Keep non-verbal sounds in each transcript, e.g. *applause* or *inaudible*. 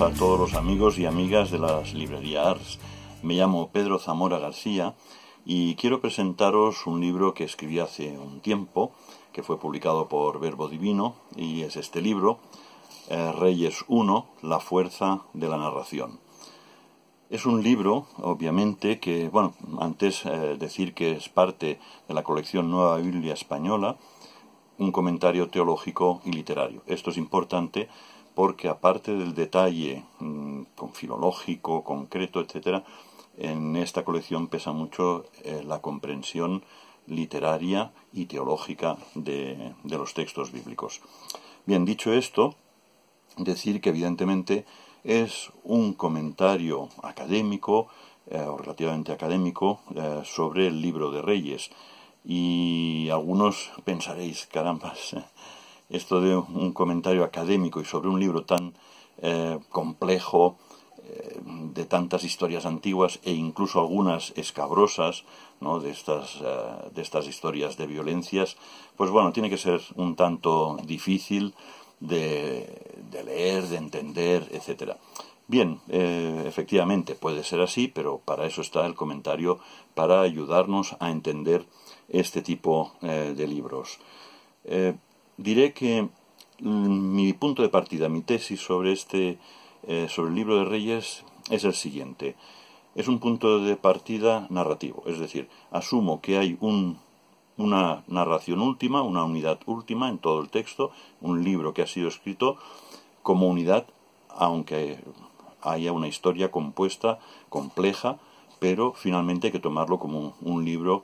a todos los amigos y amigas de las librerías Me llamo Pedro Zamora García y quiero presentaros un libro que escribí hace un tiempo, que fue publicado por Verbo Divino, y es este libro, eh, Reyes I, La fuerza de la narración. Es un libro, obviamente, que, bueno, antes eh, decir que es parte de la colección Nueva Biblia Española, un comentario teológico y literario. Esto es importante porque aparte del detalle mm, filológico, concreto, etc., en esta colección pesa mucho eh, la comprensión literaria y teológica de, los textos bíblicos. Bien, dicho esto, decir que evidentemente es un comentario académico, eh, o relativamente académico, eh, sobre el libro de Reyes. Y algunos pensaréis, caramba, esto de un comentario académico y sobre un libro tan eh, complejo, eh, de tantas historias antiguas e incluso algunas escabrosas, de, estas, eh, de estas historias de violencias, pues bueno, tiene que ser un tanto difícil de, leer, de entender, etcétera. Bien, efectivamente puede ser así, pero para eso está el comentario, para ayudarnos a entender este tipo de libros diré que mm, mi punto de partida, mi tesis sobre este eh, sobre el libro de Reyes es el siguiente. Es un punto de partida narrativo, es decir, asumo que hay una narración última, una unidad última en todo el texto, un libro que ha sido escrito como unidad, aunque haya una historia compuesta, compleja, pero finalmente hay que tomarlo como un libro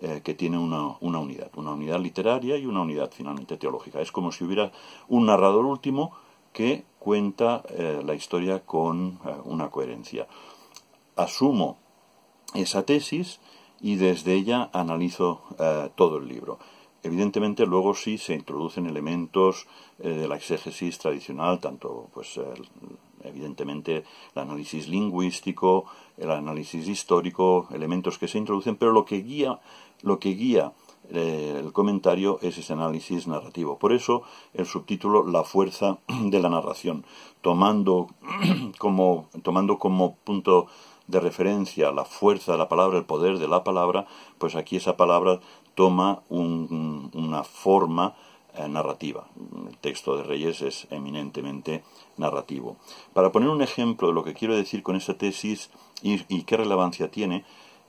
eh, que tiene una, una, unidad, una unidad literaria y una unidad finalmente teológica. Es como si hubiera un narrador último que cuenta eh, la historia con eh, una coherencia. Asumo esa tesis y desde ella analizo todo el libro. Evidentemente, luego sí se introducen elementos eh, de la exégesis tradicional, tanto, pues, evidentemente, el análisis lingüístico, el análisis histórico, elementos que se introducen, pero lo que guía, lo que guía eh, el comentario es ese análisis narrativo. Por eso el subtítulo La fuerza *clears throat* de la narración, tomando *clears throat* tomando como punto de referencia la fuerza de la palabra, el poder de la palabra, pues aquí esa palabra toma una forma eh, narrativa. El texto de Reyes es eminentemente narrativo. Para poner un ejemplo de lo que quiero decir con esta tesis y, qué relevancia tiene,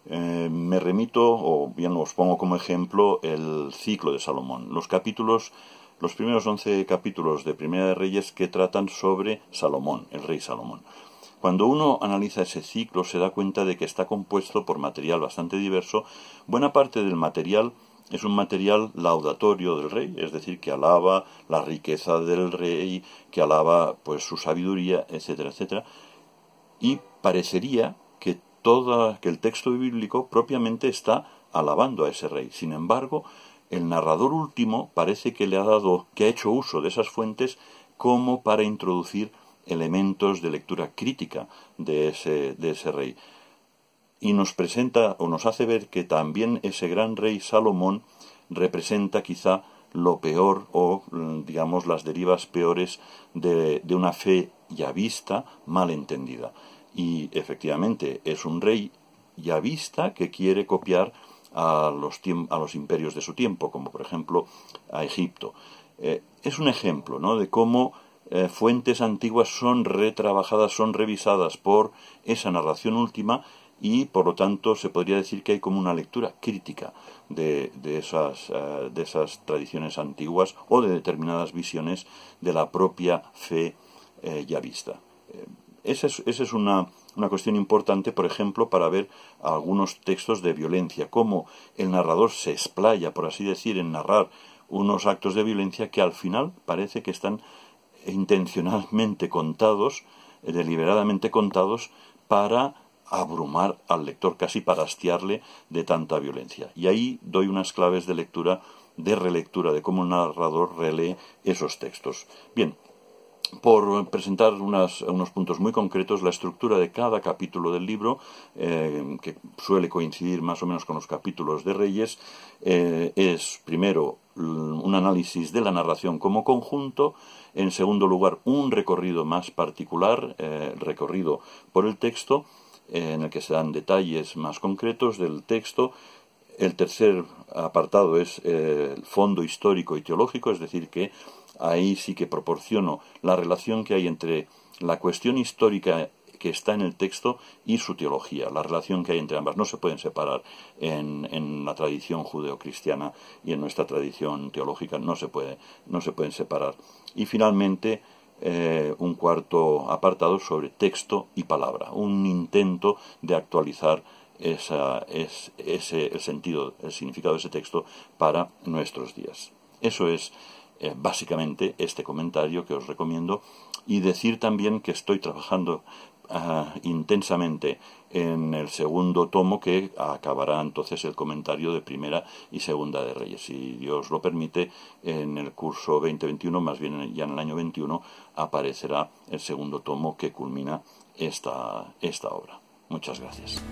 eh, me remito, o bien os pongo como ejemplo, el ciclo de Salomón. Los capítulos, los primeros once capítulos de Primera de Reyes que tratan sobre Salomón, el rey Salomón. Cuando uno analiza ese ciclo se da cuenta de que está compuesto por material bastante diverso. Buena parte del material es un material laudatorio del rey, es decir, que alaba la riqueza del rey, que alaba pues su sabiduría, etcétera, etcétera. Y parecería que todo, que el texto bíblico propiamente está alabando a ese rey. Sin embargo, el narrador último parece que le ha dado que ha hecho uso de esas fuentes como para introducir elementos de lectura crítica de ese, rey. Y nos presenta o nos hace ver que también ese gran rey Salomón representa quizá lo peor o, digamos, las derivas peores de, de una fe yavista mal entendida. Y efectivamente es un rey vista que quiere copiar a los, a los imperios de su tiempo, como por ejemplo a Egipto. Eh, es un ejemplo ¿no? de cómo eh, fuentes antiguas son retrabajadas, son revisadas por esa narración última y por lo tanto se podría decir que hay como una lectura crítica de, eh, esas, tradiciones antiguas o de determinadas visiones de la propia fe eh, ya vista. esa es, una, una, cuestión importante, por ejemplo, para ver algunos textos de violencia, cómo el narrador se explaya, por así decir, en narrar unos actos de violencia que al final parece que están intencionalmente contados, eh, deliberadamente contados, para abrumar al lector, casi para hastiarle de tanta violencia. Y ahí doy unas claves de lectura, de relectura, de cómo un narrador relee esos textos. Bien, por presentar unos puntos muy concretos, la estructura de cada capítulo del libro, eh, que suele coincidir más o menos con los capítulos de Reyes, eh, es primero un análisis de la narración como conjunto, en segundo lugar, un recorrido más particular, eh, recorrido por el texto, eh, en el que se dan detalles más concretos del texto. El tercer apartado es eh, el fondo histórico y teológico, es decir, que ahí sí que proporciono la relación que hay entre la cuestión histórica que está en el texto y su teología, la relación que hay entre ambas. No se pueden separar en, la tradición judeocristiana y en nuestra tradición teológica, no se, puede, no se pueden separar. Y finalmente, eh, un cuarto apartado sobre texto y palabra, un intento de actualizar ese, el sentido, el significado de ese texto para nuestros días. Eso es eh, básicamente este comentario que os recomiendo y decir también que estoy trabajando intensamente en el segundo tomo que acabará entonces el comentario de Primera y Segunda de Reyes. Si Dios lo permite, en el curso 2021, más bien ya en el año 21, aparecerá el segundo tomo que culmina esta, esta obra. Muchas gracias.